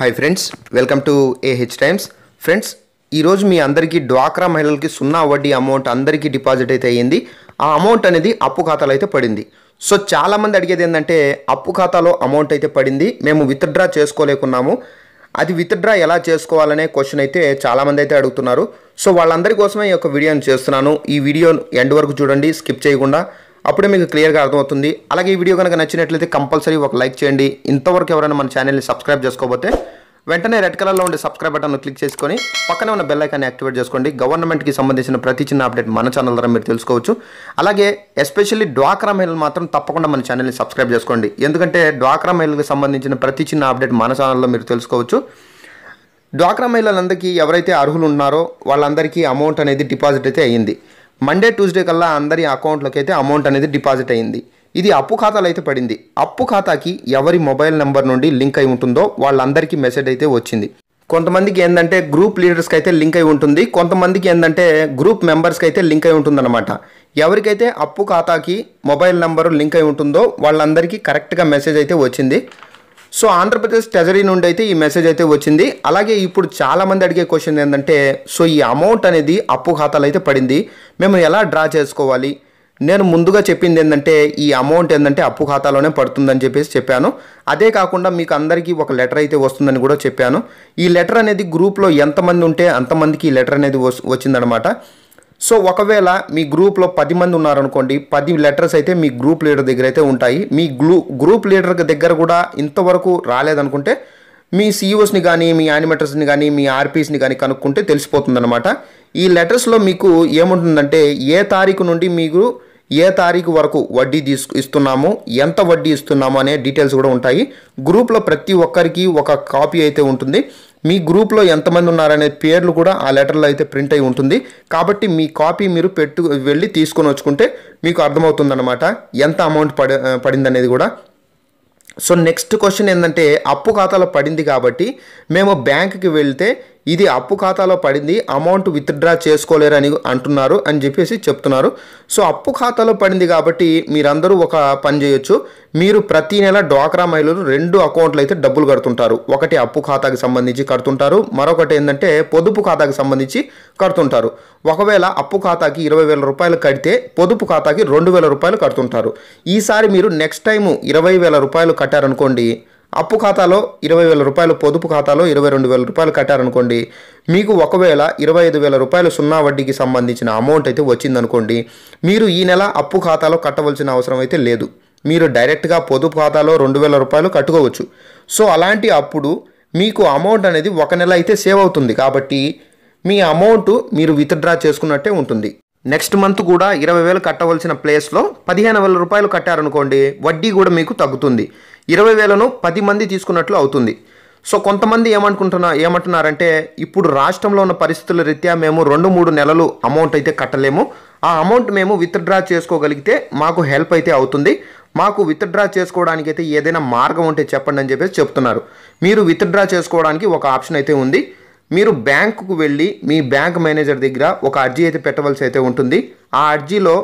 Hi friends welcome to A H times friends ఈరోజు మీ అందరికీ డ్వాక్రా మహిళలకి సున్నా వడ్డీ అమౌంట్ అందరికీ డిపాజిట్ అయితే అయ్యింది ఆ అమౌంట్ అనేది అప్పు ఖాతాలో అయితే పడింది సో చాలామంది అడిగేది ఏంటంటే అప్పు ఖాతాలో అమౌంట్ అయితే పడింది మేము విత్డ్రా చేసుకోలేకున్నాము అది విత్డ్రా ఎలా చేసుకోవాలనే క్వశ్చన్ అయితే చాలామంది అయితే అడుగుతున్నారు సో వాళ్ళందరి కోసమే ఈ యొక్క వీడియోని చేస్తున్నాను ఈ వీడియో ఎండ్ వరకు చూడండి స్కిప్ చేయకుండా అప్పుడే మీకు క్లియర్గా అర్థమవుతుంది అలాగే ఈ వీడియో కనుక నచ్చినట్లయితే కంపల్సరీ ఒక లైక్ చేయండి ఇంతవరకు ఎవరైనా మన ఛానల్ని సబ్స్క్రైబ్ చేసుకోకపోతే వెంటనే రెడ్ కలర్లో ఉండే సబ్స్క్రైబ్ బటన్ను క్లిక్ చేసుకొని పక్కనే ఉన్న బెల్ ఐకాన్ని యాక్టివేట్ చేసుకోండి గవర్నమెంట్కి సంబంధించిన ప్రతి చిన్న అప్డేట్ మన ఛానల్ ద్వారా మీరు తెలుసుకోవచ్చు అలాగే ఎస్పెషల్లీ డ్వాక్రా మహిళలు మాత్రం తప్పకుండా మన ఛానల్ని సబ్స్క్రైబ్ చేసుకోండి ఎందుకంటే డ్వాక్రా మహిళలకు సంబంధించిన ప్రతి చిన్న అప్డేట్ మన ఛానల్లో మీరు తెలుసుకోవచ్చు డ్వాక్రా మహిళలందరికీ ఎవరైతే అర్హులు ఉన్నారో వాళ్ళందరికీ అమౌంట్ అనేది డిపాజిట్ అయితే అయ్యింది మండే ట్యూస్డే కల్లా అందరి అకౌంట్లోకి అయితే అమౌంట్ అనేది డిపాజిట్ అయింది ఇది అప్పు ఖాతాలో అయితే పడింది అప్పు ఖాతాకి ఎవరి మొబైల్ నెంబర్ నుండి లింక్ అయి ఉంటుందో వాళ్ళందరికీ మెసేజ్ అయితే వచ్చింది కొంతమందికి ఏంటంటే గ్రూప్ లీడర్స్కి అయితే లింక్ అయి ఉంటుంది కొంతమందికి ఏంటంటే గ్రూప్ మెంబర్స్కి అయితే లింక్ అయి ఉంటుందన్నమాట ఎవరికైతే అప్పు ఖాతాకి మొబైల్ నెంబరు లింక్ అయి ఉంటుందో వాళ్ళందరికీ కరెక్ట్గా మెసేజ్ అయితే వచ్చింది సో ఆంధ్రప్రదేశ్ ట్రెజరీ నుండి అయితే ఈ మెసేజ్ అయితే వచ్చింది అలాగే ఇప్పుడు చాలామంది అడిగే క్వశ్చన్ ఏంటంటే సో ఈ అమౌంట్ అనేది అప్పు ఖాతాలు అయితే పడింది మేము ఎలా డ్రా చేసుకోవాలి నేను ముందుగా చెప్పింది ఏంటంటే ఈ అమౌంట్ ఏంటంటే అప్పు ఖాతాలోనే పడుతుందని చెప్పేసి చెప్పాను అదే కాకుండా మీకు అందరికీ ఒక లెటర్ అయితే వస్తుందని కూడా చెప్పాను ఈ లెటర్ అనేది గ్రూప్లో ఎంతమంది ఉంటే అంతమందికి ఈ లెటర్ అనేది వచ్చిందనమాట సో ఒకవేళ మీ గ్రూప్లో పది మంది ఉన్నారనుకోండి పది లెటర్స్ అయితే మీ గ్రూప్ లీడర్ దగ్గర అయితే ఉంటాయి మీ గ్రూ గ్రూప్ లీడర్ దగ్గర కూడా ఇంతవరకు రాలేదనుకుంటే మీ సిఇఓస్ని e కానీ మీ యానిమేటర్స్ని కానీ మీ ఆర్పీస్ని కానీ కనుక్కుంటే తెలిసిపోతుందన్నమాట ఈ లెటర్స్లో మీకు ఏముంటుందంటే ఏ తారీఖు నుండి మీకు ఏ తారీఖు వరకు వడ్డీ తీసు ఇస్తున్నాము ఎంత వడ్డీ ఇస్తున్నాము అనే డీటెయిల్స్ కూడా ఉంటాయి గ్రూప్లో ప్రతి ఒక్కరికి ఒక కాపీ అయితే ఉంటుంది మీ గ్రూప్లో ఎంతమంది ఉన్నారనే పేర్లు కూడా ఆ లెటర్లో అయితే ప్రింట్ అయి ఉంటుంది కాబట్టి మీ కాపీ మీరు పెట్టు వెళ్ళి తీసుకొని వచ్చుకుంటే మీకు అర్థమవుతుందన్నమాట ఎంత అమౌంట్ పడి పడిందనేది కూడా సో నెక్స్ట్ క్వశ్చన్ ఏంటంటే అప్పు ఖాతాలో పడింది కాబట్టి మేము బ్యాంక్కి వెళ్తే ఇది అప్పు ఖాతాలో పడింది అమౌంట్ విత్డ్రా చేసుకోలేరని అంటున్నారు అని చెప్పేసి చెప్తున్నారు సో అప్పు ఖాతాలో పడింది కాబట్టి మీరందరూ ఒక పని చేయొచ్చు మీరు ప్రతి నెల డ్వాక్రా మహిళలు రెండు అకౌంట్లు అయితే డబ్బులు కడుతుంటారు ఒకటి అప్పు ఖాతాకి సంబంధించి కడుతుంటారు మరొకటి ఏంటంటే పొదుపు ఖాతాకి సంబంధించి కడుతుంటారు ఒకవేళ అప్పు ఖాతాకి ఇరవై వేల రూపాయలు కడితే పొదుపు ఖాతాకి రెండు వేల రూపాయలు కడుతుంటారు ఈసారి మీరు నెక్స్ట్ టైము ఇరవై వేల రూపాయలు కట్టారనుకోండి అప్పు ఖాతాలో ఇరవై వేల రూపాయలు పొదుపు ఖాతాలో ఇరవై రెండు వేల రూపాయలు కట్టారనుకోండి మీకు ఒకవేళ ఇరవై ఐదు వేల రూపాయలు సున్నా వడ్డీకి సంబంధించిన అమౌంట్ అయితే వచ్చిందనుకోండి మీరు ఈ నెల అప్పు ఖాతాలో కట్టవలసిన అవసరం అయితే లేదు మీరు డైరెక్ట్గా పొదుపు ఖాతాలో రెండు వేల రూపాయలు కట్టుకోవచ్చు సో అలాంటి అప్పుడు మీకు అమౌంట్ అనేది ఒక నెల అయితే సేవ్ అవుతుంది కాబట్టి మీ అమౌంట్ మీరు విత్డ్రా చేసుకున్నట్టే ఉంటుంది నెక్స్ట్ మంత్ కూడా ఇరవై వేలు కట్టవలసిన ప్లేస్లో పదిహేను వేల రూపాయలు కట్టారనుకోండి వడ్డీ కూడా మీకు తగ్గుతుంది ఇరవై వేలను పది మంది తీసుకున్నట్లు అవుతుంది సో కొంతమంది ఏమనుకుంటున్నా ఏమంటున్నారంటే ఇప్పుడు రాష్ట్రంలో ఉన్న పరిస్థితుల రీత్యా మేము రెండు మూడు నెలలు అమౌంట్ అయితే కట్టలేము ఆ అమౌంట్ మేము విత్డ్రా చేసుకోగలిగితే మాకు హెల్ప్ అయితే అవుతుంది మాకు విత్డ్రా చేసుకోవడానికి అయితే ఏదైనా మార్గం ఉంటే చెప్పండి అని చెప్పేసి చెప్తున్నారు మీరు విత్డ్రా చేసుకోవడానికి ఒక ఆప్షన్ అయితే ఉంది మీరు బ్యాంకుకు వెళ్ళి మీ బ్యాంక్ మేనేజర్ దగ్గర ఒక అర్జీ అయితే పెట్టవలసి అయితే ఉంటుంది ఆ అర్జీలో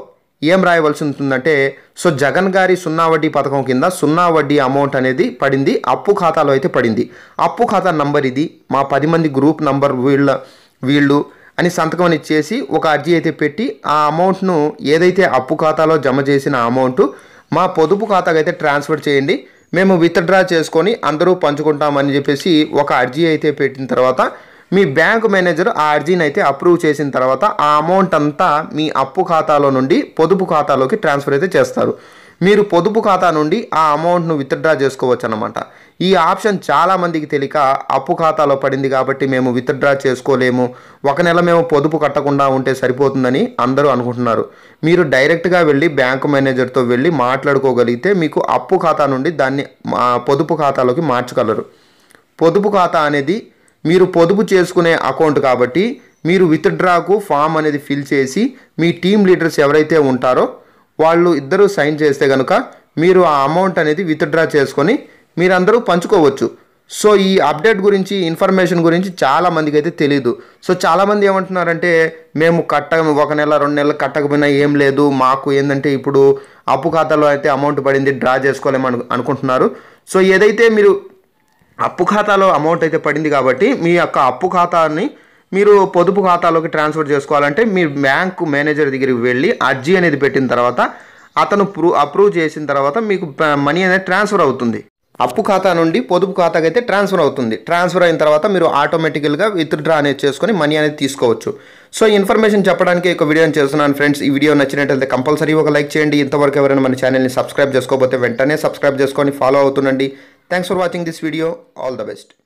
ఏం రాయవలసి ఉంటుందంటే సో జగన్ గారి సున్నా వడ్డీ పథకం కింద సున్నా వడ్డీ అమౌంట్ అనేది పడింది అప్పు ఖాతాలో అయితే పడింది అప్పు ఖాతా నంబర్ ఇది మా పది మంది గ్రూప్ నంబర్ వీళ్ళ వీళ్ళు అని సంతకం ఇచ్చేసి ఒక అర్జీ అయితే పెట్టి ఆ అమౌంట్ను ఏదైతే అప్పు ఖాతాలో జమ చేసిన అమౌంట్ మా పొదుపు ఖాతాకు అయితే ట్రాన్స్ఫర్ చేయండి మేము విత్డ్రా చేసుకొని అందరూ పంచుకుంటామని చెప్పేసి ఒక అర్జీ అయితే పెట్టిన తర్వాత మీ బ్యాంకు మేనేజర్ ఆ అర్జీని అయితే అప్రూవ్ చేసిన తర్వాత ఆ అమౌంట్ అంతా మీ అప్పు ఖాతాలో నుండి పొదుపు ఖాతాలోకి ట్రాన్స్ఫర్ అయితే చేస్తారు మీరు పొదుపు ఖాతా నుండి ఆ అమౌంట్ను విత్డ్రా చేసుకోవచ్చు అనమాట ఈ ఆప్షన్ చాలామందికి తెలియక అప్పు ఖాతాలో పడింది కాబట్టి మేము విత్డ్రా చేసుకోలేము ఒక నెల మేము పొదుపు కట్టకుండా ఉంటే సరిపోతుందని అందరూ అనుకుంటున్నారు మీరు డైరెక్ట్గా వెళ్ళి బ్యాంకు మేనేజర్తో వెళ్ళి మాట్లాడుకోగలిగితే మీకు అప్పు ఖాతా నుండి దాన్ని పొదుపు ఖాతాలోకి మార్చగలరు పొదుపు ఖాతా అనేది మీరు పొదుపు చేసుకునే అకౌంట్ కాబట్టి మీరు విత్డ్రాకు ఫామ్ అనేది ఫిల్ చేసి మీ టీమ్ లీడర్స్ ఎవరైతే ఉంటారో వాళ్ళు ఇద్దరు సైన్ చేస్తే కనుక మీరు ఆ అమౌంట్ అనేది విత్డ్రా చేసుకొని మీరందరూ పంచుకోవచ్చు సో ఈ అప్డేట్ గురించి ఇన్ఫర్మేషన్ గురించి చాలా మందికి అయితే తెలియదు సో చాలామంది ఏమంటున్నారంటే మేము కట్ట ఒక నెల రెండు నెలలు కట్టకపోయినా ఏం లేదు మాకు ఏంటంటే ఇప్పుడు అప్పు ఖాతాలో అయితే అమౌంట్ పడింది డ్రా చేసుకోలేమను అనుకుంటున్నారు సో ఏదైతే మీరు అప్పు ఖాతాలో అమౌంట్ అయితే పడింది కాబట్టి మీ యొక్క అప్పు ఖాతాని మీరు పొదుపు ఖాతాలోకి ట్రాన్స్ఫర్ చేసుకోవాలంటే మీ బ్యాంకు మేనేజర్ దగ్గరికి వెళ్ళి అర్జీ అనేది పెట్టిన తర్వాత అతను ప్రూ అప్రూవ్ చేసిన తర్వాత మీకు మనీ అనేది ట్రాన్స్ఫర్ అవుతుంది అప్పు ఖాతా నుండి పొదుపు ఖాతాకి అయితే ట్రాన్స్ఫర్ అవుతుంది ట్రాన్స్ఫర్ అయిన తర్వాత మీరు ఆటోమేటికల్గా విత్డ్రా అనేది చేసుకొని మనీ అనేది తీసుకోవచ్చు సో ఇన్ఫర్మేషన్ చెప్పడానికి ఒక వీడియోని చేస్తున్నాను ఫ్రెండ్స్ ఈ వీడియో నచ్చినట్లయితే కంపల్సరీ ఒక లైక్ చేయండి ఇంతవరకు ఎవరైనా మన ఛానల్ని సబ్స్క్రైబ్ చేసుకోకపోతే వెంటనే సబ్స్క్రైబ్ చేసుకొని ఫాలో అవుతుండండి Thanks for watching this video. All the best.